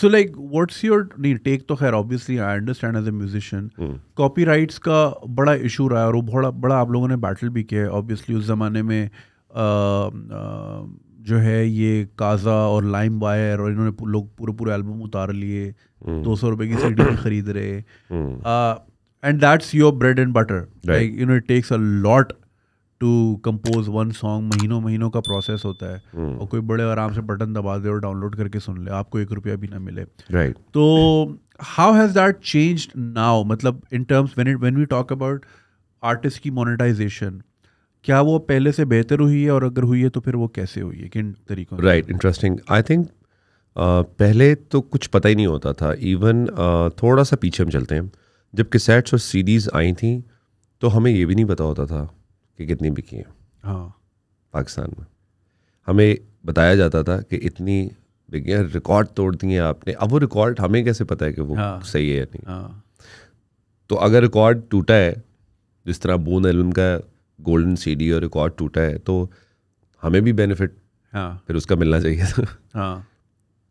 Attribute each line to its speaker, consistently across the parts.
Speaker 1: So like what's your नहीं take तो खैर obviously I understand as a musician copyrights का बड़ा इशू रहा है और वो बड़ा बड़ा आप लोगों ने बैटल भी किया है ऑब्वियसली उस ज़माने में आ, आ, जो है ये काजा और लाइम वायर और इन्होंने लोग पूरे पूरे एल्बम उतार लिए hmm. दो सौ रुपये की सीडी भी खरीद रहे and that's your bread and butter like you know it takes a lot to compose one song महीनों महीनों का प्रोसेस होता है hmm. और कोई बड़े आराम से बटन दबा दे और डाउनलोड करके सुन ले आपको एक रुपया भी ना मिले राइट right. तो how has that change now मतलब in terms when it when we talk about artist की मोनेटाइजेशन क्या वो पहले से बेहतर हुई है और अगर हुई है तो फिर वो कैसे हुई है किन तरीकों राइट
Speaker 2: इंटरेस्टिंग आई थिंक पहले तो कुछ पता ही नहीं होता था इवन uh, थोड़ा सा पीछे हम चलते हैं जब किसेट्स और सीडीज़ आई थी तो हमें ये भी नहीं पता होता था कि कितनी बिकी हैं हाँ पाकिस्तान में हमें बताया जाता था कि इतनी बिकी हैं रिकॉर्ड तोड़ दिए आपने अब वो रिकॉर्ड हमें कैसे पता है कि वो हाँ, सही है या नहीं हाँ, तो अगर रिकॉर्ड टूटा है जिस तरह बोन एलम का गोल्डन सीडी और रिकॉर्ड टूटा है तो हमें भी बेनिफिट हाँ। फिर उसका मिलना चाहिए था हाँ।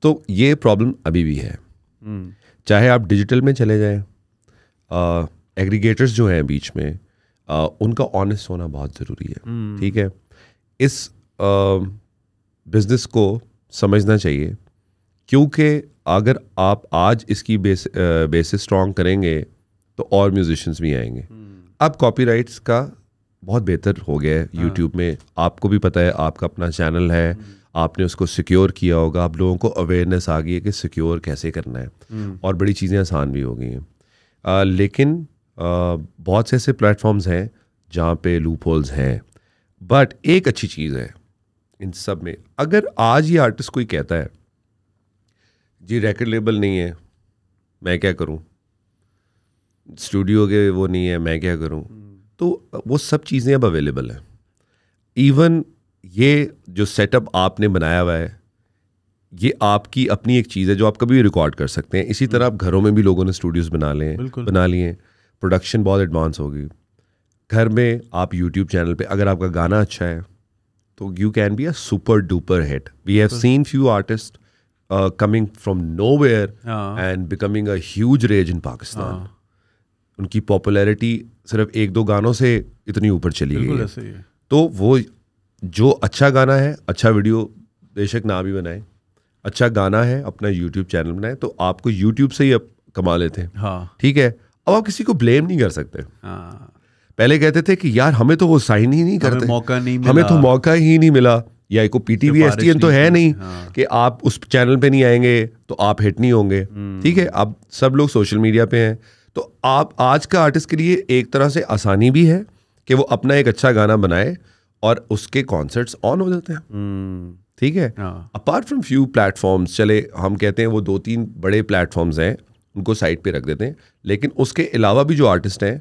Speaker 2: तो ये प्रॉब्लम अभी भी है हम्म। चाहे आप डिजिटल में चले जाएँ एग्रीगेटर्स जो हैं बीच में आ, उनका ऑनेस्ट होना बहुत ज़रूरी है हम्म। ठीक है इस बिज़नेस को समझना चाहिए क्योंकि अगर आप आज इसकी बेस बेसिस स्ट्रॉन्ग करेंगे तो और म्यूजिशंस भी आएंगे हम्म। अब कॉपी का बहुत बेहतर हो गया है यूट्यूब हाँ। में आपको भी पता है आपका अपना चैनल है हम्म। आपने उसको सिक्योर किया होगा आप लोगों को अवेयरनेस आ गई है कि सिक्योर कैसे करना है और बड़ी चीज़ें आसान भी हो गई हैं लेकिन बहुत से ऐसे प्लेटफॉर्म्स हैं जहाँ पे लूप होल्स हैं बट एक अच्छी चीज़ है इन सब में अगर आज ये आर्टिस्ट कोई कहता है जी रेकर्ड लेबल नहीं है मैं क्या करूँ स्टूडियो के वो नहीं है मैं क्या करूँ हम्म। तो वो सब चीज़ें अब अवेलेबल हैं इवन ये जो सेटअप आपने बनाया हुआ है ये आपकी अपनी एक चीज़ है जो आप कभी रिकॉर्ड कर सकते हैं इसी हम्म। तरह आप घरों में भी लोगों ने स्टूडियोज़ बना लें बना लिए हैं प्रोडक्शन बहुत एडवांस होगी घर में आप यूट्यूब चैनल पे अगर आपका गाना अच्छा है तो you can be a super duper hit we have seen few artist coming from nowhere and becoming अवज रेज इन पाकिस्तान उनकी पॉपुलैरिटी सिर्फ एक दो गानों से इतनी ऊपर चली गई तो वो जो अच्छा गाना है अच्छा वीडियो बेशक ना भी बनाए अच्छा गाना है अपना यूट्यूब चैनल बनाए तो आपको यूट्यूब से ही अब कमा लेते हैं हाँ ठीक है अब आप किसी को ब्लेम नहीं कर सकते हाँ। पहले कहते थे कि यार हमें तो वो साइन ही नहीं करते मौका नहीं मिला। हमें तो मौका ही नहीं मिला या PT PTV S T N तो है नहीं हाँ। कि आप उस चैनल पे नहीं आएंगे तो आप हिट नहीं होंगे हम्म। ठीक है अब सब लोग सोशल मीडिया पे हैं तो आप आज का आर्टिस्ट के लिए एक तरह से आसानी भी है कि वो अपना एक अच्छा गाना बनाए और उसके कॉन्सर्ट्स ऑन हो जाते हैं हम्म। ठीक है अपार्ट फ्रॉम फ्यू प्लेटफॉर्म्स चले हम कहते हैं वो दो तीन बड़े प्लेटफॉर्म्स हैं उनको साइड पे रख देते हैं लेकिन उसके अलावा भी जो आर्टिस्ट हैं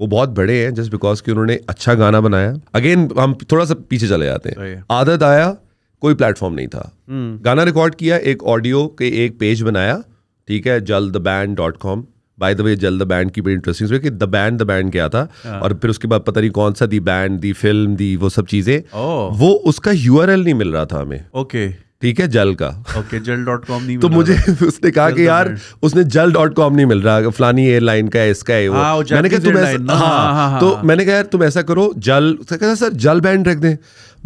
Speaker 2: वो बहुत बड़े हैं जस्ट बिकॉज कि उन्होंने अच्छा गाना बनाया अगेन हम थोड़ा सा पीछे चले जाते हैं आदत आया कोई प्लेटफॉर्म नहीं था हम्म। गाना रिकॉर्ड किया एक ऑडियो के एक पेज बनाया ठीक है Jal the band dot com by the way Jal the band की बड़ी इंटरेस्टिंग कि द बैंड द बैंड क्या था हाँ। और फिर उसके बाद पता नहीं कौन सा दी बैंड दी फिल्म दी वो सब चीजें वो उसका यू नहीं मिल रहा था हमें ओके okay. ठीक है जल का
Speaker 1: ओके जल डॉट कॉम नहीं तो मुझे
Speaker 2: उसने कहा कि यार उसने जल डॉट कॉम नहीं मिल रहा फलानी एयरलाइन का इसका है वो हाँ, मैंने कहा तुम ऐसा हाँ, हाँ, हाँ, हाँ तो मैंने कहा यार तुम ऐसा करो जल कहता सर जल बैंड रख दें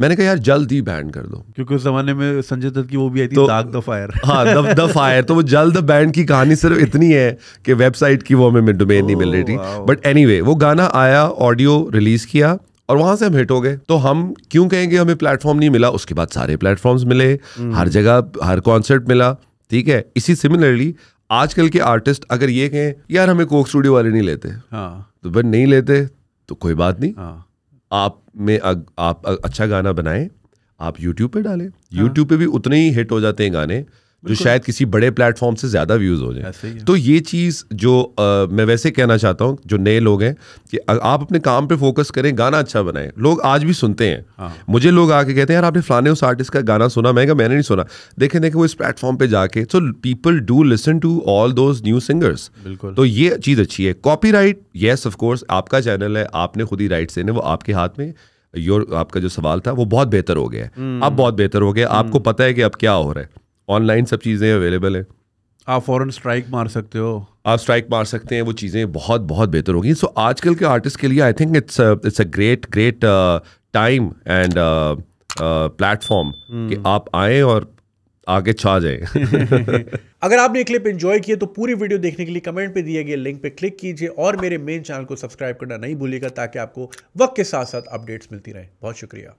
Speaker 2: मैंने कहा यार जल्द ही बैंड कर दो क्योंकि उस जमाने में संजय दत्त की वो भी आई थी तो, द फायर हाँ द फायर तो वो जल्द बैंड की कहानी सिर्फ इतनी है कि वेबसाइट की वो हमें डोमेन नहीं मिल रही थी बट oh, एनी anyway, वो गाना आया ऑडियो रिलीज किया और वहां से हम हिट हो गए तो हम क्यों कहेंगे हमें प्लेटफॉर्म नहीं मिला उसके बाद सारे प्लेटफॉर्म्स मिले हम्म। हर जगह हर कॉन्सर्ट मिला ठीक है इसी सिमिलरली आजकल के आर्टिस्ट अगर ये कहें यार हमें कोक स्टूडियो वाले नहीं लेते हाँ। तो बट नहीं लेते तो कोई बात नहीं हाँ। आप में अग, आप अग, अच्छा गाना बनाएं आप यूट्यूब पे डालें यूट्यूब हाँ। पे भी उतने ही हिट हो जाते हैं गाने जो शायद किसी बड़े प्लेटफॉर्म से ज़्यादा व्यूज़ हो जाए तो ये चीज़ जो आ, मैं वैसे कहना चाहता हूँ जो नए लोग हैं कि आप अपने काम पे फोकस करें गाना अच्छा बनाएं लोग आज भी सुनते हैं हाँ। मुझे लोग आके कहते हैं यार आपने फलाने उस आर्टिस्ट का गाना सुना मैं मैंने नहीं सुना देखें देखें वो इस प्लेटफॉर्म पर जाके so people do listen to all those new singers तो ये चीज़ अच्छी है कॉपी राइट येस ऑफकोर्स आपका चैनल है आपने खुद ही राइट देने वो आपके हाथ में योर आपका जो सवाल था वो बहुत बेहतर हो गया है हम्म। अब बहुत बेहतर हो गया आपको हम्म। पता है कि अब क्या हो रहा है ऑनलाइन सब चीज़ें अवेलेबल हैं
Speaker 1: आप फ़ौरन स्ट्राइक मार सकते हो
Speaker 2: आप स्ट्राइक मार सकते हैं वो चीज़ें बहुत बहुत बेहतर होगी सो so, आजकल के आर्टिस्ट के लिए I think it's it's a great great time and platform कि आप आए और आगे छा जाए
Speaker 1: अगर आपने क्लिप एंजॉय किए तो पूरी वीडियो देखने के लिए कमेंट पे दिए गए लिंक पे क्लिक कीजिए और मेरे मेन चैनल को सब्सक्राइब करना नहीं भूलिएगा ताकि आपको वक्त के साथ साथ अपडेट्स मिलती रहे बहुत शुक्रिया